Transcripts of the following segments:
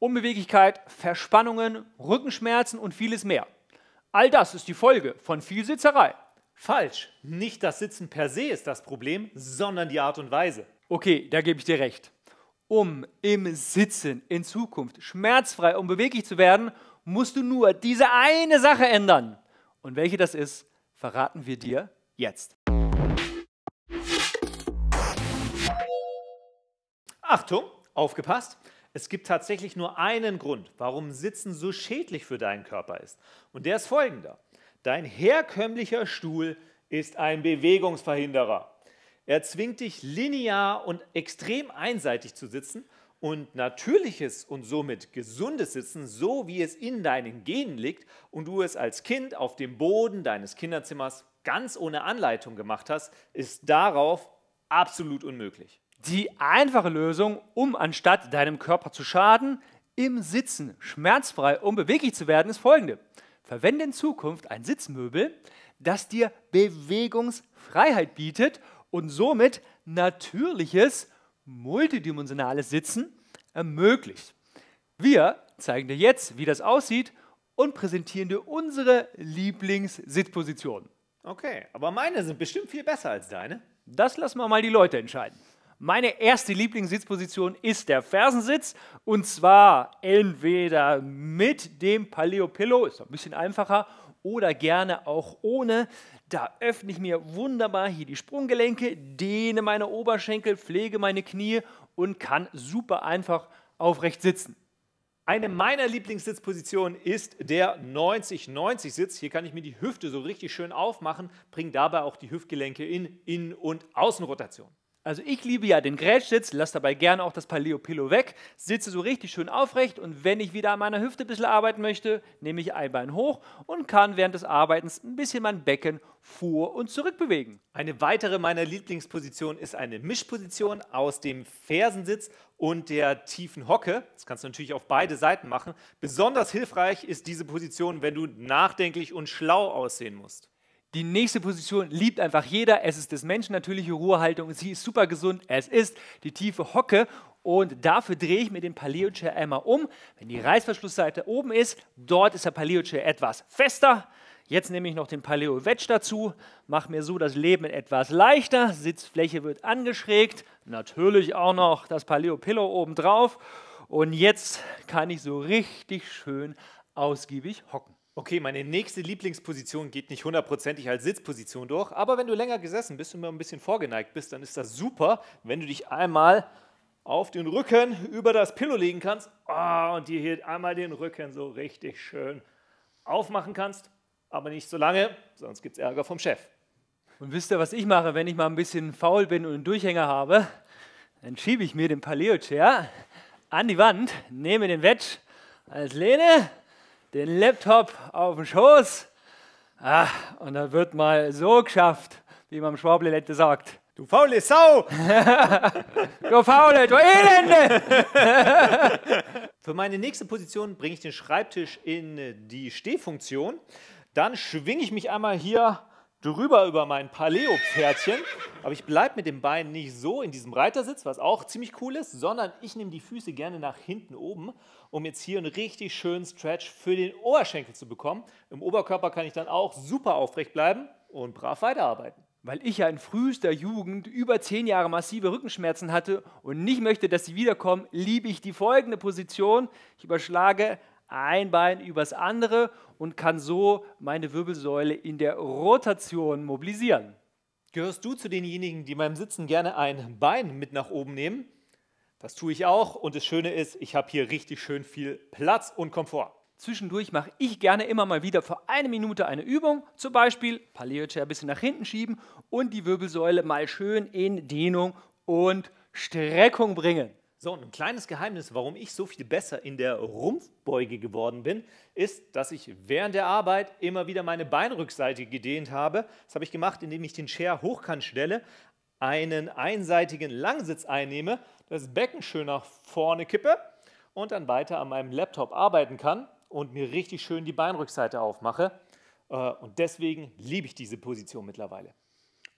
Unbeweglichkeit, Verspannungen, Rückenschmerzen und vieles mehr. All das ist die Folge von viel Sitzerei. Falsch. Nicht das Sitzen per se ist das Problem, sondern die Art und Weise. Okay, da gebe ich dir recht. Um im Sitzen in Zukunft schmerzfrei und beweglich zu werden, musst du nur diese eine Sache ändern. Und welche das ist, verraten wir dir jetzt. Achtung, aufgepasst es gibt tatsächlich nur einen Grund, warum Sitzen so schädlich für deinen Körper ist. Und der ist folgender. Dein herkömmlicher Stuhl ist ein Bewegungsverhinderer. Er zwingt dich linear und extrem einseitig zu sitzen und natürliches und somit gesundes Sitzen, so wie es in deinen Genen liegt und du es als Kind auf dem Boden deines Kinderzimmers ganz ohne Anleitung gemacht hast, ist darauf absolut unmöglich. Die einfache Lösung, um anstatt deinem Körper zu schaden, im Sitzen schmerzfrei und beweglich zu werden, ist folgende. Verwende in Zukunft ein Sitzmöbel, das dir Bewegungsfreiheit bietet und somit natürliches, multidimensionales Sitzen ermöglicht. Wir zeigen dir jetzt, wie das aussieht und präsentieren dir unsere Lieblingssitzpositionen. Okay, aber meine sind bestimmt viel besser als deine. Das lassen wir mal die Leute entscheiden. Meine erste Lieblingssitzposition ist der Fersensitz und zwar entweder mit dem Paleo Pillow, ist ein bisschen einfacher, oder gerne auch ohne. Da öffne ich mir wunderbar hier die Sprunggelenke, dehne meine Oberschenkel, pflege meine Knie und kann super einfach aufrecht sitzen. Eine meiner Lieblingssitzpositionen ist der 90-90-Sitz. Hier kann ich mir die Hüfte so richtig schön aufmachen, bringe dabei auch die Hüftgelenke in Innen- und Außenrotation. Also ich liebe ja den Grätschsitz, lasse dabei gerne auch das Paleo-Pillow weg, sitze so richtig schön aufrecht und wenn ich wieder an meiner Hüfte ein bisschen arbeiten möchte, nehme ich ein Bein hoch und kann während des Arbeitens ein bisschen mein Becken vor und zurück bewegen. Eine weitere meiner Lieblingspositionen ist eine Mischposition aus dem Fersensitz und der tiefen Hocke. Das kannst du natürlich auf beide Seiten machen. Besonders hilfreich ist diese Position, wenn du nachdenklich und schlau aussehen musst. Die nächste Position liebt einfach jeder. Es ist des Menschen natürliche Ruhehaltung. Sie ist super gesund. Es ist die tiefe Hocke. Und dafür drehe ich mir den Paleo Chair einmal um. Wenn die Reißverschlussseite oben ist, dort ist der Paleo Chair etwas fester. Jetzt nehme ich noch den Paleo Wedge dazu, mache mir so das Leben etwas leichter. Sitzfläche wird angeschrägt. Natürlich auch noch das Paleo Pillow oben drauf. Und jetzt kann ich so richtig schön ausgiebig hocken. Okay, meine nächste Lieblingsposition geht nicht hundertprozentig als Sitzposition durch, aber wenn du länger gesessen bist und mal ein bisschen vorgeneigt bist, dann ist das super, wenn du dich einmal auf den Rücken über das Pillow legen kannst oh, und dir hier einmal den Rücken so richtig schön aufmachen kannst, aber nicht so lange, sonst gibt es Ärger vom Chef. Und wisst ihr, was ich mache, wenn ich mal ein bisschen faul bin und einen Durchhänger habe? Dann schiebe ich mir den Paleo-Chair an die Wand, nehme den Wedge als Lehne den Laptop auf den Schoß ah, und dann wird mal so geschafft, wie man im Schwablelette sagt. Du faule Sau! du faule, du Elende! Für meine nächste Position bringe ich den Schreibtisch in die Stehfunktion. Dann schwinge ich mich einmal hier drüber über mein Paleo-Pferdchen. Aber ich bleibe mit dem Bein nicht so in diesem Reitersitz, was auch ziemlich cool ist, sondern ich nehme die Füße gerne nach hinten oben, um jetzt hier einen richtig schönen Stretch für den Oberschenkel zu bekommen. Im Oberkörper kann ich dann auch super aufrecht bleiben und brav weiterarbeiten. Weil ich ja in frühester Jugend über 10 Jahre massive Rückenschmerzen hatte und nicht möchte, dass sie wiederkommen, liebe ich die folgende Position. Ich überschlage ein Bein übers andere und kann so meine Wirbelsäule in der Rotation mobilisieren. Gehörst du zu denjenigen, die beim Sitzen gerne ein Bein mit nach oben nehmen? Das tue ich auch und das Schöne ist, ich habe hier richtig schön viel Platz und Komfort. Zwischendurch mache ich gerne immer mal wieder für eine Minute eine Übung, zum Beispiel Paleo-Chair ein bisschen nach hinten schieben und die Wirbelsäule mal schön in Dehnung und Streckung bringen. So, und ein kleines Geheimnis, warum ich so viel besser in der Rumpfbeuge geworden bin, ist, dass ich während der Arbeit immer wieder meine Beinrückseite gedehnt habe. Das habe ich gemacht, indem ich den Chair hochkant stelle, einen einseitigen Langsitz einnehme, das Becken schön nach vorne kippe und dann weiter an meinem Laptop arbeiten kann und mir richtig schön die Beinrückseite aufmache. Äh, und deswegen liebe ich diese Position mittlerweile.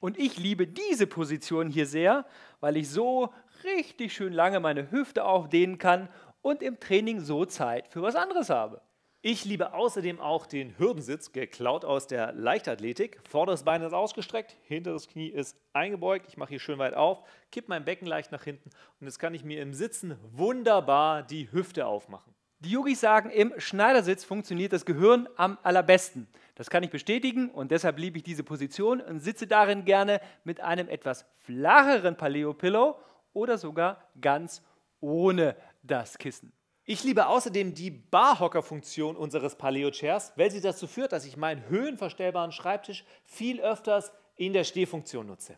Und ich liebe diese Position hier sehr, weil ich so richtig schön lange meine Hüfte aufdehnen kann und im Training so Zeit für was anderes habe. Ich liebe außerdem auch den Hürdensitz, geklaut aus der Leichtathletik. Vorderes Bein ist ausgestreckt, hinteres Knie ist eingebeugt. Ich mache hier schön weit auf, kipp mein Becken leicht nach hinten und jetzt kann ich mir im Sitzen wunderbar die Hüfte aufmachen. Die Yogis sagen, im Schneidersitz funktioniert das Gehirn am allerbesten. Das kann ich bestätigen und deshalb liebe ich diese Position und sitze darin gerne mit einem etwas flacheren Paleo-Pillow oder sogar ganz ohne das Kissen. Ich liebe außerdem die Barhocker-Funktion unseres Paleo-Chairs, weil sie dazu führt, dass ich meinen höhenverstellbaren Schreibtisch viel öfters in der Stehfunktion nutze.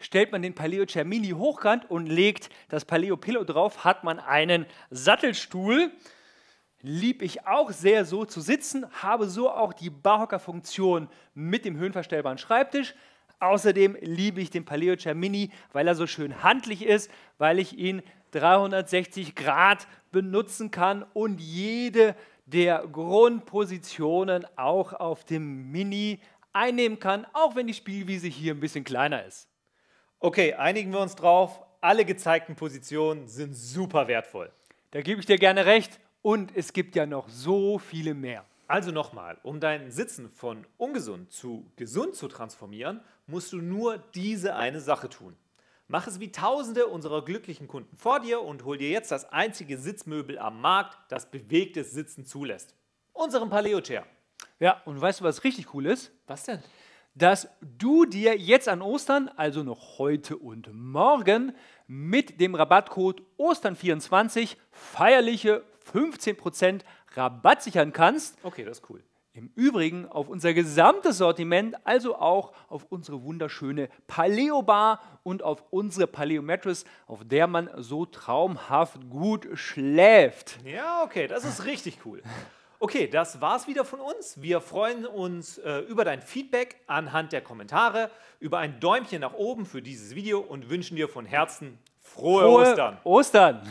Stellt man den Paleo-Chair Mini hochkant und legt das Paleo-Pillow drauf, hat man einen Sattelstuhl lieb ich auch sehr so zu sitzen, habe so auch die Barhocker-Funktion mit dem höhenverstellbaren Schreibtisch. Außerdem liebe ich den Paleo Chair Mini, weil er so schön handlich ist, weil ich ihn 360 Grad benutzen kann und jede der Grundpositionen auch auf dem Mini einnehmen kann, auch wenn die Spielwiese hier ein bisschen kleiner ist. Okay, einigen wir uns drauf, alle gezeigten Positionen sind super wertvoll. Da gebe ich dir gerne recht. Und es gibt ja noch so viele mehr. Also nochmal, um dein Sitzen von ungesund zu gesund zu transformieren, musst du nur diese eine Sache tun. Mach es wie tausende unserer glücklichen Kunden vor dir und hol dir jetzt das einzige Sitzmöbel am Markt, das bewegtes Sitzen zulässt. Unseren Paleo Chair. Ja, und weißt du, was richtig cool ist? Was denn? Dass du dir jetzt an Ostern, also noch heute und morgen, mit dem Rabattcode Ostern24 feierliche 15% Rabatt sichern kannst. Okay, das ist cool. Im Übrigen auf unser gesamtes Sortiment, also auch auf unsere wunderschöne Paleo Bar und auf unsere Paleo Mattress, auf der man so traumhaft gut schläft. Ja, okay, das ist richtig cool. Okay, das war's wieder von uns. Wir freuen uns äh, über dein Feedback anhand der Kommentare, über ein Däumchen nach oben für dieses Video und wünschen dir von Herzen frohe, frohe Ostern. Ostern.